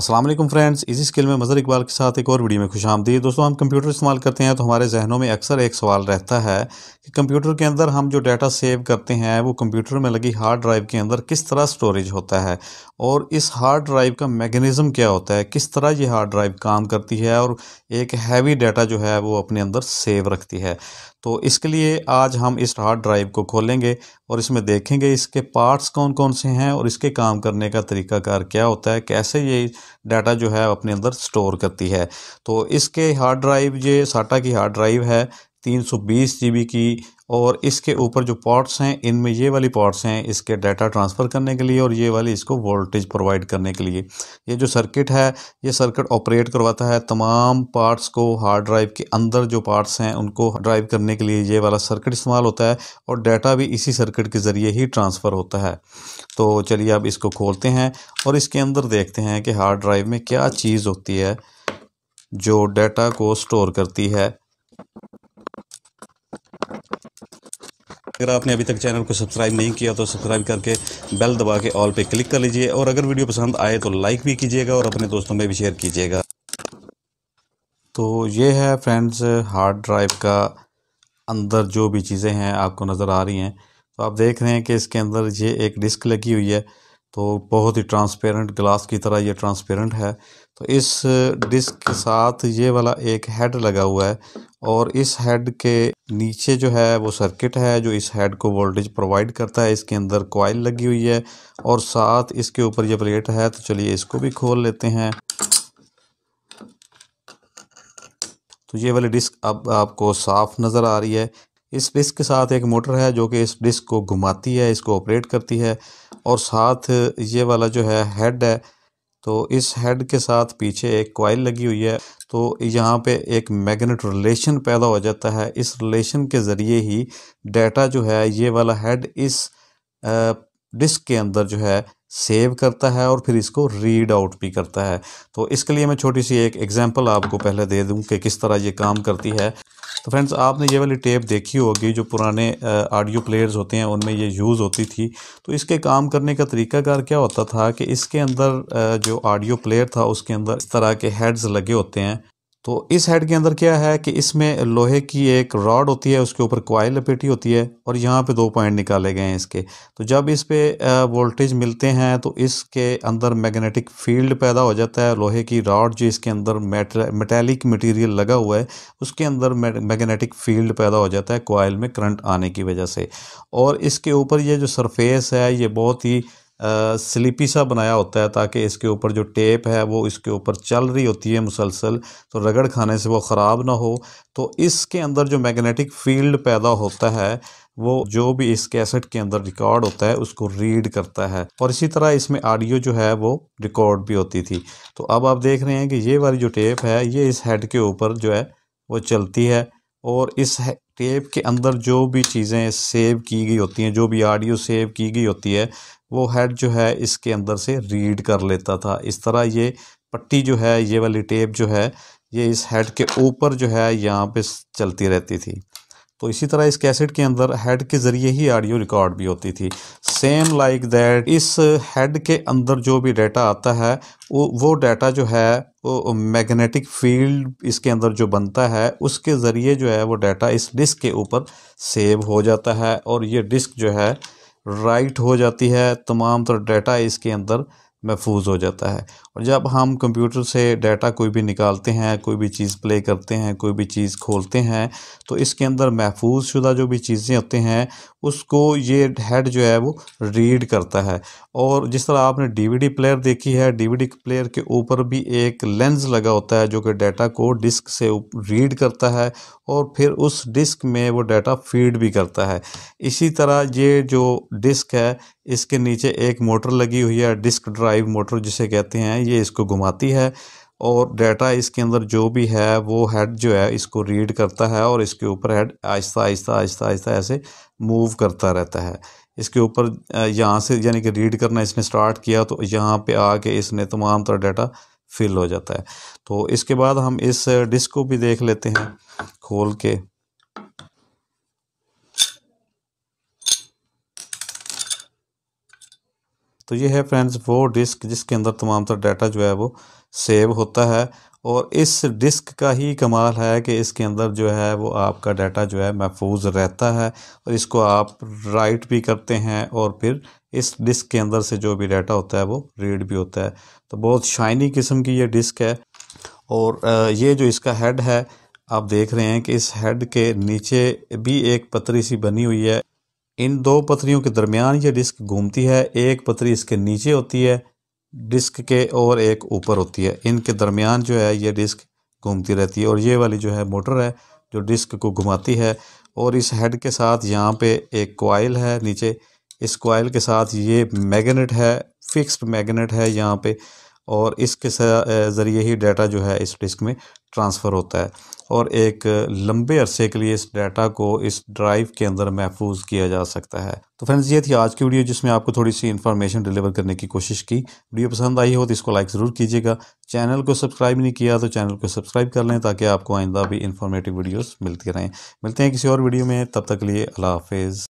Aslam friends इसी skill में मज़र इकबाल के साथ एक और वीडियो में खुश आमदी दोस्तों हम कंप्यूटर इस्तेमाल करते हैं तो हमारे जहनों में अक्सर एक सवाल रहता है कि कंप्यूटर के अंदर हम जो डाटा सेव करते हैं वो कंप्यूटर में लगी हार्ड ड्राइव के अंदर किस तरह स्टोरेज होता है और इस हार्ड ड्राइव का मेकनिज़म क्या होता है किस तरह ये हार्ड ड्राइव काम करती है और एक हैवी डाटा जो है वो अपने अंदर सेव रखती है तो इसके लिए आज हम इस हार्ड ड्राइव को खोलेंगे और इसमें देखेंगे इसके पार्ट्स कौन कौन से हैं और इसके काम करने का तरीकाकार क्या होता है कैसे ये डाटा जो है अपने अंदर स्टोर करती है तो इसके हार्ड ड्राइव ये साटा की हार्ड ड्राइव है तीन सौ बीस जी बी की और इसके ऊपर जो पॉट्स हैं इनमें ये वाली पॉट्स हैं इसके डाटा ट्रांसफ़र करने के लिए और ये वाली इसको वोल्टेज प्रोवाइड करने के लिए ये जो सर्किट है ये सर्किट ऑपरेट करवाता है तमाम पार्ट्स को हार्ड ड्राइव के अंदर जो पार्ट्स हैं उनको ड्राइव करने के लिए ये वाला सर्किट इस्तेमाल होता है और डाटा भी इसी सर्किट के ज़रिए ही ट्रांसफ़र होता है तो चलिए अब इसको खोलते हैं और इसके अंदर देखते हैं कि हार्ड ड्राइव में क्या चीज़ होती है जो डाटा को स्टोर करती है अगर आपने अभी तक चैनल को सब्सक्राइब नहीं किया तो सब्सक्राइब करके बेल दबा के ऑल पे क्लिक कर लीजिए और अगर वीडियो पसंद आए तो लाइक भी कीजिएगा और अपने दोस्तों में भी शेयर कीजिएगा तो ये है फ्रेंड्स हार्ड ड्राइव का अंदर जो भी चीज़ें हैं आपको नज़र आ रही हैं तो आप देख रहे हैं कि इसके अंदर ये एक डिस्क लगी हुई है तो बहुत ही ट्रांसपेरेंट ग्लास की तरह ये ट्रांसपेरेंट है तो इस डिस्क के साथ ये वाला एक हेड लगा हुआ है और इस हेड के नीचे जो है वो सर्किट है जो इस हेड को वोल्टेज प्रोवाइड करता है इसके अंदर कॉइल लगी हुई है और साथ इसके ऊपर ये प्लेट है तो चलिए इसको भी खोल लेते हैं तो ये वाली डिस्क अब आपको साफ नज़र आ रही है इस डिस्क के साथ एक मोटर है जो कि इस डिस्क को घुमाती है इसको ऑपरेट करती है और साथ ये वाला जो है हेड है तो इस हेड के साथ पीछे एक कॉइल लगी हुई है तो यहाँ पे एक मैग्नेट रिलेशन पैदा हो जाता है इस रिलेशन के ज़रिए ही डाटा जो है ये वाला हेड इस डिस्क के अंदर जो है सेव करता है और फिर इसको रीड आउट भी करता है तो इसके लिए मैं छोटी सी एक एग्जांपल आपको पहले दे दूं कि किस तरह ये काम करती है तो फ्रेंड्स आपने ये वाली टेप देखी होगी जो पुराने ऑडियो प्लेयर्स होते हैं उनमें ये यूज़ होती थी तो इसके काम करने का तरीकाकार क्या होता था कि इसके अंदर जो ऑडियो प्लेयर था उसके अंदर इस तरह के हेड्स लगे होते हैं तो इस हेड के अंदर क्या है कि इसमें लोहे की एक रॉड होती है उसके ऊपर क्वाइल लपेटी होती है और यहाँ पे दो पॉइंट निकाले गए हैं इसके तो जब इस पे वोल्टेज मिलते हैं तो इसके अंदर मैग्नेटिक फील्ड पैदा हो जाता है लोहे की रॉड जो इसके अंदर मेटेलिक मटेरियल लगा हुआ है उसके अंदर मैग्नेटिक फील्ड पैदा हो जाता है कॉयल में करंट आने की वजह से और इसके ऊपर ये जो सरफेस है ये बहुत ही स्लिपी सा बनाया होता है ताकि इसके ऊपर जो टेप है वो इसके ऊपर चल रही होती है मुसलसल तो रगड़ खाने से वो ख़राब ना हो तो इसके अंदर जो मैग्नेटिक फील्ड पैदा होता है वो जो भी इस कैसेट के अंदर रिकॉर्ड होता है उसको रीड करता है और इसी तरह इसमें ऑडियो जो है वो रिकॉर्ड भी होती थी तो अब आप देख रहे हैं कि ये वाली जो टेप है ये इस हेड के ऊपर जो है वो चलती है और इस टेप के अंदर जो भी चीज़ें सेव की गई होती हैं जो भी ऑडियो सेव की गई होती है वो हेड जो है इसके अंदर से रीड कर लेता था इस तरह ये पट्टी जो है ये वाली टेप जो है ये इस हेड के ऊपर जो है यहाँ पे चलती रहती थी तो इसी तरह इस कैसेट के अंदर हेड के ज़रिए ही ऑडियो रिकॉर्ड भी होती थी सेम लाइक दैट इस हेड के अंदर जो भी डाटा आता है वो वो डाटा जो है वो मैग्नेटिक फील्ड इसके अंदर जो बनता है उसके ज़रिए जो है वो डाटा इस डिस्क के ऊपर सेव हो जाता है और ये डिस्क जो है राइट हो जाती है तमाम तर डेटा इसके अंदर महफूज हो जाता है और जब हम कंप्यूटर से डाटा कोई भी निकालते हैं कोई भी चीज़ प्ले करते हैं कोई भी चीज़ खोलते हैं तो इसके अंदर महफूज शुदा जो भी चीज़ें होती हैं उसको ये हेड जो है वो रीड करता है और जिस तरह आपने डीवीडी प्लेयर देखी है डीवीडी प्लेयर के ऊपर भी एक लेंस लगा होता है जो कि डाटा को डिस्क से रीड करता है और फिर उस डिस्क में वो डाटा फीड भी करता है इसी तरह ये जो डिस्क है इसके नीचे एक मोटर लगी हुई है डिस्क ड्राइव ड्राइव मोटर जिसे कहते हैं ये इसको घुमाती है और डाटा इसके अंदर जो भी है वो हेड जो है इसको रीड करता है और इसके ऊपर हेड आहिस्ता आहिस्ता आहिस्ता आहिस्ता ऐसे मूव करता रहता है इसके ऊपर यहाँ से यानी कि रीड करना इसने स्टार्ट किया तो यहाँ पे आके इसने तमाम तरह डाटा फिल हो जाता है तो इसके बाद हम इस डिस्क को भी देख लेते हैं खोल के तो ये है फ्रेंड्स वो डिस्क जिसके अंदर तमाम तर डाटा जो है वो सेव होता है और इस डिस्क का ही कमाल है कि इसके अंदर जो है वो आपका डाटा जो है महफूज रहता है और इसको आप राइट भी करते हैं और फिर इस डिस्क के अंदर से जो भी डाटा होता है वो रीड भी होता है तो बहुत शाइनी किस्म की ये डिस्क है और ये जो इसका हेड है आप देख रहे हैं कि इस हेड के नीचे भी एक पतरी सी बनी हुई है इन दो पथरियों के दरमियान ये डिस्क घूमती है एक पथरी इसके नीचे होती है डिस्क के और एक ऊपर होती है इनके दरमियान जो है ये डिस्क घूमती रहती है और ये वाली जो है मोटर है जो डिस्क को घुमाती है और इस हेड के साथ यहाँ पे एक कोयल है नीचे इस कोयल के साथ ये मैगनेट है फिक्स्ड मैगनेट है यहाँ पे और इसके ज़रिए ही डाटा जो है इस डिस्क में ट्रांसफ़र होता है और एक लंबे अरसे के लिए इस डाटा को इस ड्राइव के अंदर महफूज किया जा सकता है तो फ्रेंड्स ये थी आज की वीडियो जिसमें आपको थोड़ी सी इन्फॉर्मेशन डिलीवर करने की कोशिश की वीडियो पसंद आई हो तो इसको लाइक ज़रूर कीजिएगा चैनल को सब्सक्राइब नहीं किया तो चैनल को सब्सक्राइब कर लें ताकि आपको आइंदा भी इन्फॉर्मेटिव वीडियोज़ मिलती रहें मिलते हैं किसी और वीडियो में तब तक लिए अला हाफिज़